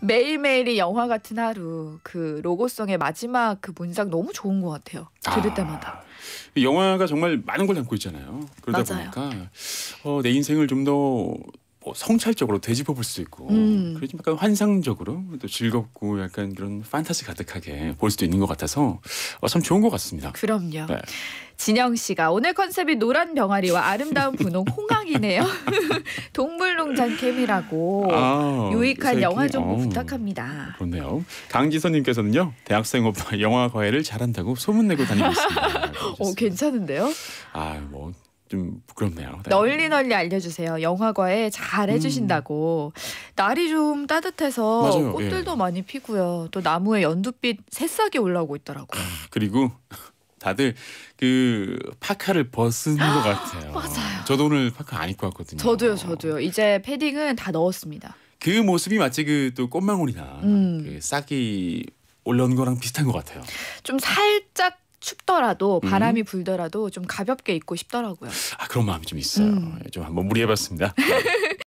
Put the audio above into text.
매일매일이 영화 같은 하루 그 로고송의 마지막 그 문장 너무 좋은 것 같아요. 들을 아, 때마다. 영화가 정말 많은 걸 담고 있잖아요. 그러다 맞아요. 보니까 어, 내 인생을 좀더 뭐 성찰적으로 되짚어 볼 수 있고 음. 그리고 약간 환상적으로 또 즐겁고 약간 그런 판타지 가득하게 볼 수도 있는 것 같아서 어, 참 좋은 것 같습니다. 그럼요. 네. 진영 씨가 오늘 컨셉이 노란 병아리와 아름다운 분홍 홍학이네요. 동물농장 캠이라고 아, 유익한 영화 정보 어, 부탁합니다. 그네요 강지선님께서는요 대학생 오빠 영화 과외를 잘한다고 소문내고 다니고 있습니다. 어, 괜찮은데요? 아뭐 좀 부끄럽네요. 네. 널리 널리 알려주세요. 영화과에 잘 해주신다고. 음. 날이 좀 따뜻해서 맞아요. 꽃들도 예. 많이 피고요. 또 나무에 연두빛 새싹이 올라오고 있더라고요. 아, 그리고 다들 그 파카를 벗은 것 아, 같아요. 맞아요. 저도 오늘 파카 안 입고 왔거든요. 저도요, 저도요. 이제 패딩은 다 넣었습니다. 그 모습이 마치 그 또 꽃망울이나 음. 그 싹이 올라온 거랑 비슷한 것 같아요. 좀 살짝 춥더라도 음. 바람이 음. 불더라도 좀 가볍게 입고 싶더라고요. 아 그런 마음이 좀 있어요. 음. 좀 한번 무리해봤습니다.